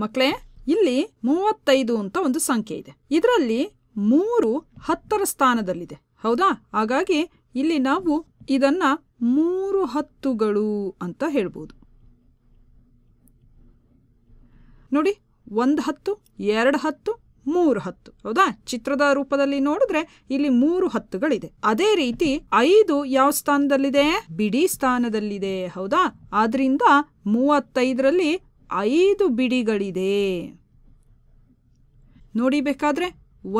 ಮಕ್ಕಳೇ ಇಲ್ಲಿ ಮೂವತ್ತೈದು ಅಂತ ಒಂದು ಸಂಖ್ಯೆ ಇದೆ ಇದರಲ್ಲಿ ಮೂರು ಹತ್ತರ ಸ್ಥಾನದಲ್ಲಿದೆ ಹೌದಾ ಹಾಗಾಗಿ ಇಲ್ಲಿ ನಾವು ಇದನ್ನ ಮೂರು ಹತ್ತುಗಳು ಅಂತ ಹೇಳ್ಬೋದು ನೋಡಿ ಒಂದು ಹತ್ತು ಎರಡು ಹತ್ತು ಮೂರು ಹತ್ತು ಹೌದಾ ಚಿತ್ರದ ರೂಪದಲ್ಲಿ ನೋಡಿದ್ರೆ ಇಲ್ಲಿ ಮೂರು ಹತ್ತುಗಳಿದೆ ಅದೇ ರೀತಿ ಐದು ಯಾವ ಸ್ಥಾನದಲ್ಲಿದೆ ಬಿಡಿ ಸ್ಥಾನದಲ್ಲಿದೆ ಹೌದಾ ಆದ್ರಿಂದ ಮೂವತ್ತೈದರಲ್ಲಿ ಐದು ಬಿಡಿಗಳಿದೆ ನೋಡಿ ಬೇಕಾದ್ರೆ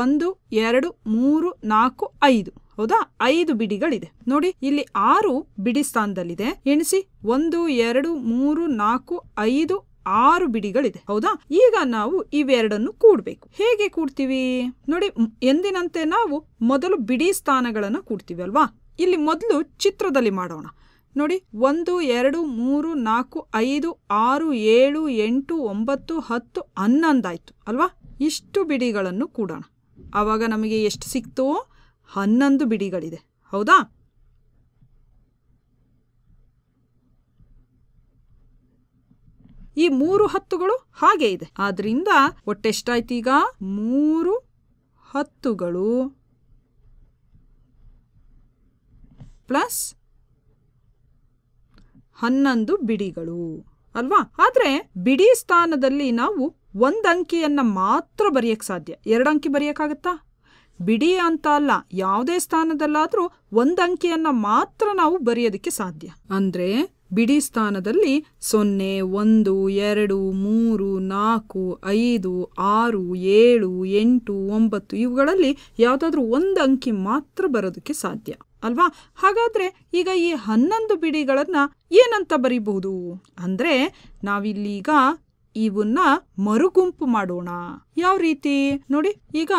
ಒಂದು ಎರಡು ಮೂರು ನಾಲ್ಕು ಐದು ಹೌದಾ ಐದು ಬಿಡಿಗಳಿದೆ ನೋಡಿ ಇಲ್ಲಿ ಆರು ಬಿಡಿ ಸ್ಥಾನದಲ್ಲಿದೆ ಎಣಿಸಿ ಒಂದು ಎರಡು ಮೂರು ನಾಲ್ಕು ಐದು ಆರು ಬಿಡಿಗಳಿದೆ ಹೌದಾ ಈಗ ನಾವು ಇವೆರಡನ್ನು ಕೂಡ್ಬೇಕು ಹೇಗೆ ಕೂಡ್ತೀವಿ ನೋಡಿ ಎಂದಿನಂತೆ ನಾವು ಮೊದಲು ಬಿಡಿ ಸ್ಥಾನಗಳನ್ನು ಕೂಡ್ತೀವಿ ಅಲ್ವಾ ಇಲ್ಲಿ ಮೊದಲು ಚಿತ್ರದಲ್ಲಿ ಮಾಡೋಣ ನೋಡಿ ಒಂದು ಎರಡು ಮೂರು ನಾಲ್ಕು ಐದು ಆರು ಏಳು ಎಂಟು ಒಂಬತ್ತು ಹತ್ತು ಹನ್ನೊಂದಾಯಿತು ಅಲ್ವಾ ಇಷ್ಟು ಬಿಡಿಗಳನ್ನು ಕೂಡೋಣ ಆವಾಗ ನಮಗೆ ಎಷ್ಟು ಸಿಕ್ತೋ ಹನ್ನೊಂದು ಬಿಡಿಗಳಿದೆ ಹೌದಾ ಈ ಮೂರು ಹತ್ತುಗಳು ಹಾಗೆ ಇದೆ ಆದ್ರಿಂದ ಒಟ್ಟೆಷ್ಟಾಯ್ತು ಈಗ ಮೂರು ಹತ್ತುಗಳು ಪ್ಲಸ್ ಹನ್ನೊಂದು ಬಿಡಿಗಳು ಅಲ್ವಾ ಆದರೆ ಬಿಡಿ ಸ್ಥಾನದಲ್ಲಿ ನಾವು ಒಂದು ಅಂಕಿಯನ್ನು ಮಾತ್ರ ಬರೆಯೋಕ್ಕೆ ಸಾಧ್ಯ ಎರಡು ಅಂಕಿ ಬರೆಯೋಕ್ಕಾಗತ್ತಾ ಬಿಡಿ ಅಂತ ಅಲ್ಲ ಯಾವುದೇ ಸ್ಥಾನದಲ್ಲಾದರೂ ಒಂದು ಅಂಕಿಯನ್ನು ಮಾತ್ರ ನಾವು ಬರೆಯೋದಕ್ಕೆ ಸಾಧ್ಯ ಅಂದರೆ ಬಿಡಿ ಸ್ಥಾನದಲ್ಲಿ ಸೊನ್ನೆ ಒಂದು ಎರಡು ಮೂರು ನಾಲ್ಕು ಐದು ಆರು ಏಳು ಎಂಟು ಒಂಬತ್ತು ಇವುಗಳಲ್ಲಿ ಯಾವುದಾದ್ರೂ ಒಂದು ಅಂಕಿ ಮಾತ್ರ ಬರೋದಕ್ಕೆ ಸಾಧ್ಯ ಅಲ್ವಾ ಹಾಗಾದರೆ ಈಗ ಈ ಹನ್ನೊಂದು ಬಿಡಿಗಳನ್ನು ಏನಂತ ಬರಿಬಹುದು ಅಂದರೆ ನಾವಿಲ್ಲೀಗ ಇವನ್ನ ಮರುಗುಂಪು ಮಾಡೋಣ ಯಾವ ರೀತಿ ನೋಡಿ ಈಗ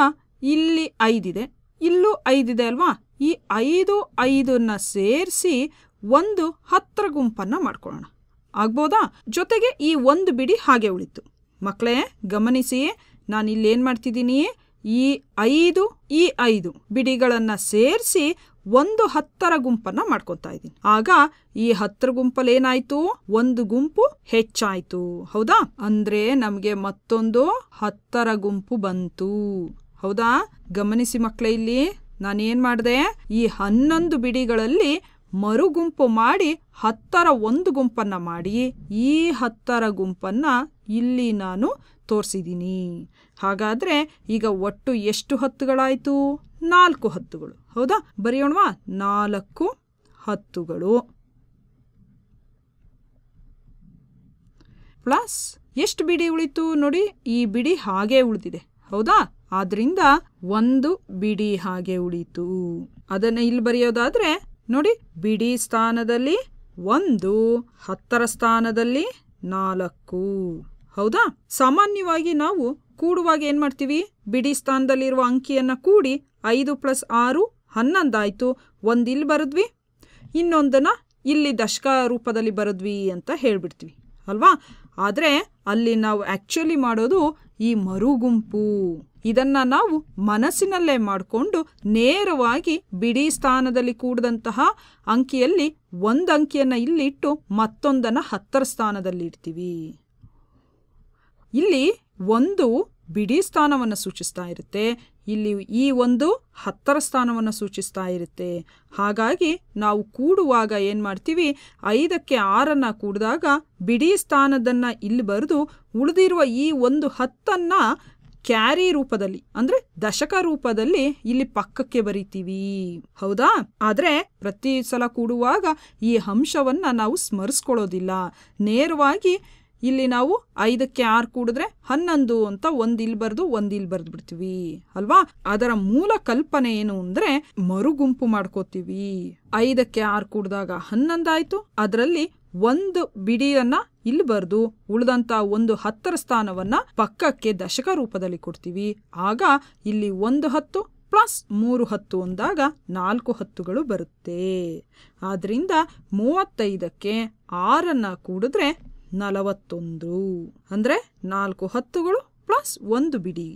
ಇಲ್ಲಿ ಐದಿದೆ ಇಲ್ಲೂ ಐದಿದೆ ಅಲ್ವಾ ಈ ಐದು ಐದನ್ನ ಸೇರಿಸಿ ಒಂದು ಹತ್ತರ ಗುಂಪನ್ನು ಮಾಡ್ಕೊಳ್ಳೋಣ ಆಗ್ಬೋದಾ ಜೊತೆಗೆ ಈ ಒಂದು ಬಿಡಿ ಹಾಗೆ ಉಳಿತು ಮಕ್ಕಳೇ ಗಮನಿಸಿ ನಾನು ಇಲ್ಲಿ ಏನು ಮಾಡ್ತಿದ್ದೀನಿ ಈ ಐದು ಈ ಐದು ಬಿಡಿಗಳನ್ನು ಸೇರಿಸಿ ಒಂದು ಹತ್ತರ ಗುಂಪನ್ನ ಮಾಡ್ಕೊತಾ ಇದ್ದೀನಿ ಆಗ ಈ ಹತ್ತರ ಗುಂಪಲ್ಲಿ ಏನಾಯ್ತು ಒಂದು ಗುಂಪು ಹೆಚ್ಚಾಯ್ತು ಹೌದಾ ಅಂದ್ರೆ ನಮ್ಗೆ ಮತ್ತೊಂದು ಹತ್ತರ ಗುಂಪು ಬಂತು ಹೌದಾ ಗಮನಿಸಿ ಮಕ್ಳ ಇಲ್ಲಿ ನಾನೇನ್ ಮಾಡಿದೆ ಈ ಹನ್ನೊಂದು ಬಿಡಿಗಳಲ್ಲಿ ಮರು ಗುಂಪು ಮಾಡಿ ಹತ್ತರ ಒಂದು ಗುಂಪನ್ನ ಮಾಡಿ ಈ ಹತ್ತರ ಗುಂಪನ್ನ ಇಲ್ಲಿ ನಾನು ತೋರಿಸಿದ್ದೀನಿ ಹಾಗಾದ್ರೆ ಈಗ ಒಟ್ಟು ಎಷ್ಟು ಹತ್ತುಗಳಾಯ್ತು ನಾಲ್ಕು ಹತ್ತುಗಳು ಹೌದಾ ಬರೆಯೋಣವಾ ನಾಲ್ಕು ಹತ್ತುಗಳು ಪ್ಲಸ್ ಎಷ್ಟು ಬಿಡಿ ಉಳಿತು ನೋಡಿ ಈ ಬಿಡಿ ಹಾಗೆ ಉಳಿದಿದೆ ಹೌದಾ ಆದ್ರಿಂದ ಒಂದು ಬಿಡಿ ಹಾಗೆ ಉಳಿತು ಅದನ್ನು ಇಲ್ಲಿ ಬರೆಯೋದಾದ್ರೆ ನೋಡಿ ಬಿಡಿ ಸ್ಥಾನದಲ್ಲಿ ಒಂದು ಹತ್ತರ ಸ್ಥಾನದಲ್ಲಿ ನಾಲ್ಕು ಹೌದಾ ಸಾಮಾನ್ಯವಾಗಿ ನಾವು ಕೂಡುವಾಗ ಏನು ಮಾಡ್ತೀವಿ ಬಿಡಿ ಸ್ಥಾನದಲ್ಲಿರುವ ಅಂಕಿಯನ್ನು ಕೂಡಿ ಐದು ಪ್ಲಸ್ ಆರು ಹನ್ನೊಂದಾಯಿತು ಒಂದು ಇಲ್ಲಿ ಬರೆದ್ವಿ ಇನ್ನೊಂದನ್ನು ಇಲ್ಲಿ ದಶಕ ರೂಪದಲ್ಲಿ ಬರೆದ್ವಿ ಅಂತ ಹೇಳಿಬಿಡ್ತೀವಿ ಅಲ್ವಾ ಆದರೆ ಅಲ್ಲಿ ನಾವು ಆ್ಯಕ್ಚುಲಿ ಮಾಡೋದು ಈ ಮರುಗುಂಪು ಇದನ್ನು ನಾವು ಮನಸ್ಸಿನಲ್ಲೇ ಮಾಡಿಕೊಂಡು ನೇರವಾಗಿ ಬಿಡಿ ಸ್ಥಾನದಲ್ಲಿ ಕೂಡಿದಂತಹ ಅಂಕಿಯಲ್ಲಿ ಒಂದು ಅಂಕಿಯನ್ನು ಇಲ್ಲಿಟ್ಟು ಮತ್ತೊಂದನ್ನು ಹತ್ತರ ಸ್ಥಾನದಲ್ಲಿ ಇಡ್ತೀವಿ ಇಲ್ಲಿ ಒಂದು ಬಿಡಿ ಸ್ಥಾನವನ್ನು ಸೂಚಿಸ್ತಾ ಇರುತ್ತೆ ಇಲ್ಲಿ ಈ ಒಂದು ಹತ್ತರ ಸ್ಥಾನವನ್ನು ಸೂಚಿಸ್ತಾ ಇರುತ್ತೆ ಹಾಗಾಗಿ ನಾವು ಕೂಡುವಾಗ ಏನು ಮಾಡ್ತೀವಿ ಐದಕ್ಕೆ ಆರನ್ನು ಕೂಡಿದಾಗ ಬಿಡಿ ಸ್ಥಾನದನ್ನು ಇಲ್ಲಿ ಬರೆದು ಉಳಿದಿರುವ ಈ ಒಂದು ಹತ್ತನ್ನು ಕ್ಯಾರಿ ರೂಪದಲ್ಲಿ ಅಂದರೆ ದಶಕ ರೂಪದಲ್ಲಿ ಇಲ್ಲಿ ಪಕ್ಕಕ್ಕೆ ಬರಿತೀವಿ ಹೌದಾ ಆದರೆ ಪ್ರತಿ ಸಲ ಕೂಡುವಾಗ ಈ ಅಂಶವನ್ನು ನಾವು ಸ್ಮರಿಸ್ಕೊಳ್ಳೋದಿಲ್ಲ ನೇರವಾಗಿ ಇಲ್ಲಿ ನಾವು ಐದಕ್ಕೆ ಆರು ಕೂಡಿದ್ರೆ ಹನ್ನೊಂದು ಅಂತ ಒಂದು ಇಲ್ಲಿ ಬರೆದು ಒಂದು ಇಲ್ಲಿ ಬರೆದು ಬಿಡ್ತೀವಿ ಅಲ್ವಾ ಅದರ ಮೂಲ ಕಲ್ಪನೆ ಏನು ಅಂದ್ರೆ ಮರುಗುಂಪು ಮಾಡ್ಕೋತೀವಿ ಐದಕ್ಕೆ ಆರು ಕೂಡಿದಾಗ ಹನ್ನೊಂದಾಯ್ತು ಅದರಲ್ಲಿ ಒಂದು ಬಿಡಿಯನ್ನ ಇಲ್ಲಿ ಬರೆದು ಉಳಿದಂತ ಒಂದು ಹತ್ತರ ಸ್ಥಾನವನ್ನ ಪಕ್ಕಕ್ಕೆ ದಶಕ ರೂಪದಲ್ಲಿ ಕೊಡ್ತೀವಿ ಆಗ ಇಲ್ಲಿ ಒಂದು ಹತ್ತು ಪ್ಲಸ್ ಮೂರು ಹತ್ತು ಅಂದಾಗ ನಾಲ್ಕು ಹತ್ತುಗಳು ಬರುತ್ತೆ ಆದ್ರಿಂದ ಮೂವತ್ತೈದಕ್ಕೆ ಆರನ್ನ ಕೂಡಿದ್ರೆ ನಲವತ್ತೊಂದು ಅಂದರೆ ನಾಲ್ಕು ಹತ್ತುಗಳು ಪ್ಲಸ್ ಒಂದು ಬಿಡಿ